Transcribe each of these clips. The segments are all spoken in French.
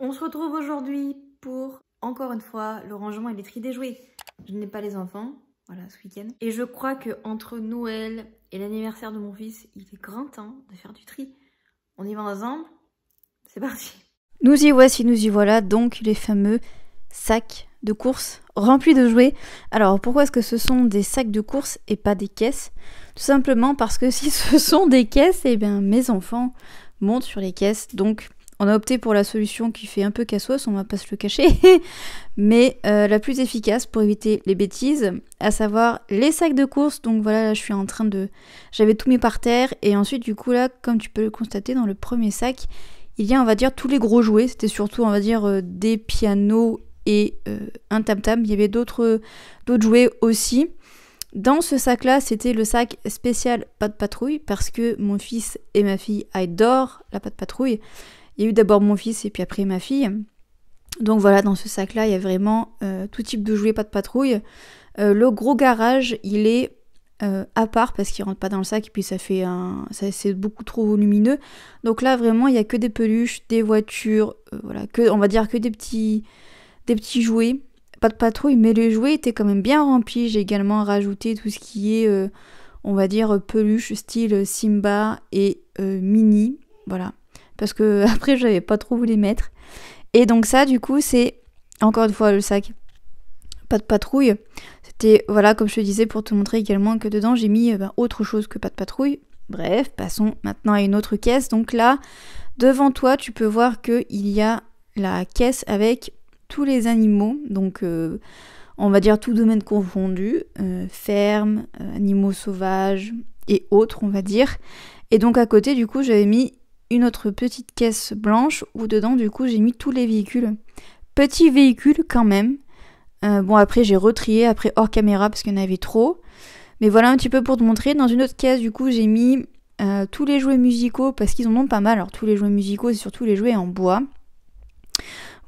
On se retrouve aujourd'hui pour, encore une fois, le rangement et les tri des jouets. Je n'ai pas les enfants, voilà, ce week-end. Et je crois que entre Noël et l'anniversaire de mon fils, il est grand temps de faire du tri. On y va ensemble C'est parti Nous y voici, nous y voilà, donc les fameux sacs de course remplis de jouets. Alors pourquoi est-ce que ce sont des sacs de course et pas des caisses Tout simplement parce que si ce sont des caisses, eh bien mes enfants montent sur les caisses, donc on a opté pour la solution qui fait un peu cassos, on va pas se le cacher, mais euh, la plus efficace pour éviter les bêtises, à savoir les sacs de course. Donc voilà, là je suis en train de... J'avais tout mis par terre et ensuite du coup là, comme tu peux le constater dans le premier sac, il y a on va dire tous les gros jouets. C'était surtout on va dire euh, des pianos et euh, un tam-tam. Il y avait d'autres jouets aussi. Dans ce sac-là, c'était le sac spécial pas de patrouille parce que mon fils et ma fille adorent la pas de patrouille. Il y a eu d'abord mon fils et puis après ma fille. Donc voilà, dans ce sac-là, il y a vraiment euh, tout type de jouets, pas de patrouille. Euh, le gros garage, il est euh, à part parce qu'il rentre pas dans le sac et puis ça fait un. c'est beaucoup trop volumineux. Donc là, vraiment, il n'y a que des peluches, des voitures, voilà, que, on va dire que des petits, des petits jouets. Pas de patrouille, mais les jouets étaient quand même bien remplis. J'ai également rajouté tout ce qui est, on va dire, peluche style Simba et Mini. Voilà, parce que après n'avais pas trop voulu mettre. Et donc ça du coup c'est encore une fois le sac. Pas de patrouille. C'était voilà comme je te disais pour te montrer également que dedans j'ai mis euh, ben, autre chose que pas de patrouille. Bref, passons maintenant à une autre caisse. Donc là, devant toi, tu peux voir qu'il y a la caisse avec tous les animaux. Donc euh, on va dire tout domaine confondu, euh, ferme, animaux sauvages et autres, on va dire. Et donc à côté, du coup, j'avais mis une autre petite caisse blanche où dedans du coup j'ai mis tous les véhicules. Petit véhicule quand même. Euh, bon après j'ai retrié après hors caméra parce qu'il y en avait trop. Mais voilà un petit peu pour te montrer. Dans une autre caisse du coup j'ai mis euh, tous les jouets musicaux parce qu'ils en ont pas mal. Alors tous les jouets musicaux et surtout les jouets en bois.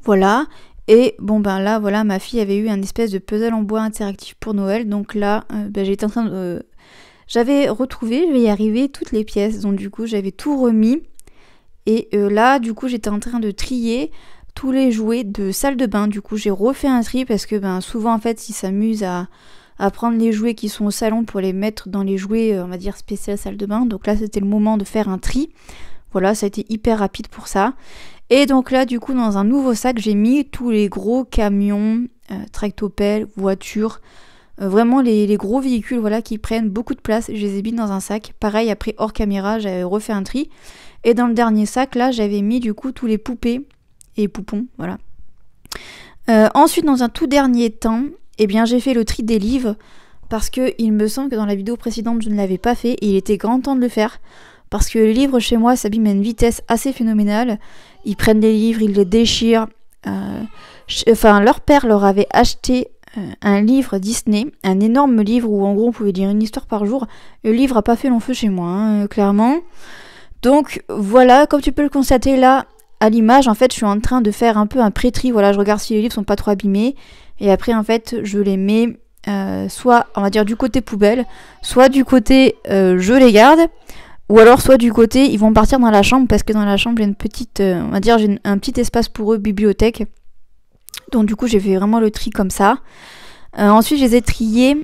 Voilà. Et bon ben là voilà ma fille avait eu un espèce de puzzle en bois interactif pour Noël. Donc là euh, ben, j'étais en train de... j'avais retrouvé, je vais y arriver, toutes les pièces. Donc du coup j'avais tout remis et euh, là, du coup, j'étais en train de trier tous les jouets de salle de bain. Du coup, j'ai refait un tri parce que ben, souvent, en fait, ils s'amusent à, prendre les jouets qui sont au salon pour les mettre dans les jouets, euh, on va dire, spécial salle de bain. Donc là, c'était le moment de faire un tri. Voilà, ça a été hyper rapide pour ça. Et donc là, du coup, dans un nouveau sac, j'ai mis tous les gros camions, euh, tractopelles, voitures, vraiment les, gros véhicules voilà, qui prennent beaucoup de place. Je les ai mis dans un sac. Pareil, après, hors caméra, j'avais refait un tri. Et dans le dernier sac, là, j'avais mis du coup tous les poupées et poupons, voilà. Euh, ensuite, dans un tout dernier temps, eh bien, j'ai fait le tri des livres parce que il me semble que dans la vidéo précédente, je ne l'avais pas fait et il était grand temps de le faire parce que les livres chez moi s'abîment à une vitesse assez phénoménale. Ils prennent les livres, ils les déchirent. Euh, enfin, leur père leur avait acheté euh, un livre Disney, un énorme livre où en gros on pouvait lire une histoire par jour. Le livre a pas fait long feu chez moi, hein, clairement. Donc voilà, comme tu peux le constater là, à l'image, en fait, je suis en train de faire un peu un pré-tri. Voilà, je regarde si les livres sont pas trop abîmés. Et après, en fait, je les mets euh, soit, on va dire, du côté poubelle, soit du côté euh, je les garde, ou alors soit du côté ils vont partir dans la chambre parce que dans la chambre j'ai une petite, euh, on va dire, j'ai un petit espace pour eux, bibliothèque. Donc du coup, j'ai fait vraiment le tri comme ça. ensuite, je les ai triés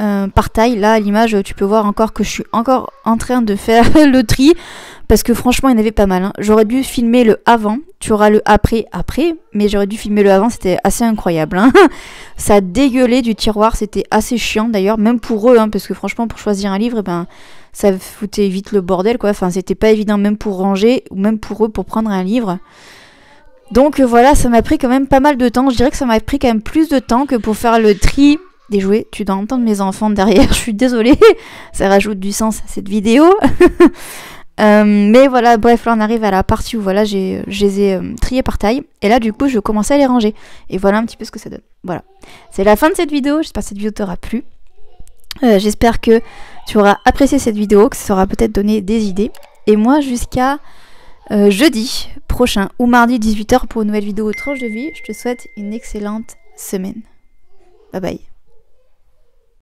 euh, par taille, là à l'image tu peux voir encore que je suis encore en train de faire le tri parce que franchement il y en avait pas mal. Hein. J'aurais dû filmer le avant, tu auras le après après, mais j'aurais dû filmer le avant, c'était assez incroyable. Hein. Ça dégueulait du tiroir, c'était assez chiant d'ailleurs, même pour eux, hein, parce que franchement pour choisir un livre, eh ben, ça foutait vite le bordel quoi. Enfin c'était pas évident même pour ranger ou même pour eux pour prendre un livre. Donc voilà, ça m'a pris quand même pas mal de temps. Je dirais que ça m'a pris quand même plus de temps que pour faire le tri des jouets, tu dois entendre mes enfants derrière, je suis désolée, ça rajoute du sens à cette vidéo. Euh, mais voilà, bref, là on arrive à la partie où voilà, je les ai euh, triés par taille. Et là, du coup, je commençais à les ranger. Et voilà un petit peu ce que ça donne. Voilà. C'est la fin de cette vidéo. J'espère que cette vidéo t'aura plu. Euh, j'espère que tu auras apprécié cette vidéo, que ça aura peut-être donné des idées. Et moi, jusqu'à jeudi prochain ou mardi 18h pour une nouvelle vidéo tranche de vie, je te souhaite une excellente semaine. Bye bye.